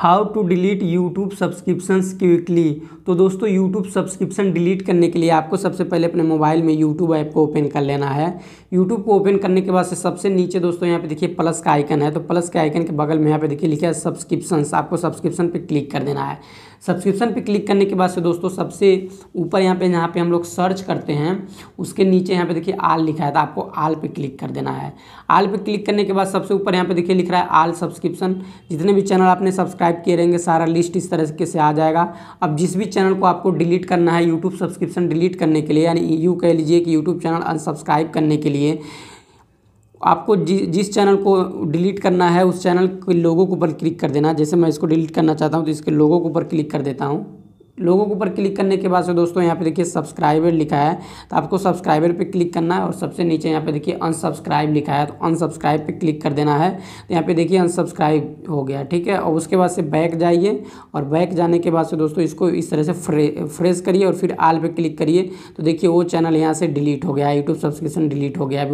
how to delete YouTube subscriptions quickly तो दोस्तों YouTube subscription delete करने के लिए आपको सबसे पहले अपने मोबाइल में यूट्यूब ऐप को ओपन कर लेना है यूट्यूब को ओपन करने के बाद से सबसे नीचे दोस्तों यहाँ पे देखिए प्लस का आइकन है तो प्लस के आइकन के बगल में यहाँ पे देखिए लिखा है सब्सक्रिप्शंस आपको सब्सक्रिप्शन पर क्लिक कर देना है सब्सक्रिप्शन पे क्लिक करने के बाद से दोस्तों सबसे ऊपर यहाँ पे जहाँ पे हम लोग सर्च करते हैं उसके नीचे यहाँ पे देखिए आल लिखा है तो आपको आल पे क्लिक कर देना है आल पे क्लिक करने के बाद सबसे ऊपर यहाँ पे देखिए लिख रहा है आल सब्सक्रिप्शन जितने भी चैनल आपने सब्सक्राइब किए रहेंगे सारा लिस्ट इस तरह से आ जाएगा अब जिस भी चैनल को आपको डिलीट करना है यूट्यूब सब्सक्रिप्शन डिलीट करने के लिए यानी यू कह लीजिए कि यूट्यूब चैनल अनसब्सक्राइब करने के लिए आपको जि जिस चैनल को डिलीट करना है उस चैनल के लोगों के ऊपर क्लिक कर देना जैसे मैं इसको डिलीट करना चाहता हूँ तो इसके लोगों के ऊपर क्लिक कर देता हूँ लोगों के ऊपर क्लिक करने के बाद से दोस्तों यहाँ पे देखिए सब्सक्राइबर लिखा है तो आपको सब्सक्राइबर पे क्लिक करना है और सबसे नीचे यहाँ पे देखिए अनसब्सक्राइब लिखा है तो अनसब्सक्राइब पे क्लिक कर देना है तो यहाँ पे देखिए अनसब्सक्राइब हो गया ठीक है और उसके बाद से बैक जाइए और बैक जाने के बाद से दोस्तों इसको इस तरह से फ्रे, फ्रेश करिए और फिर आल पर क्लिक करिए तो देखिए वो चैनल यहाँ से डिलीट हो गया यूट्यूब सब्सक्रिप्शन डिलीट हो गया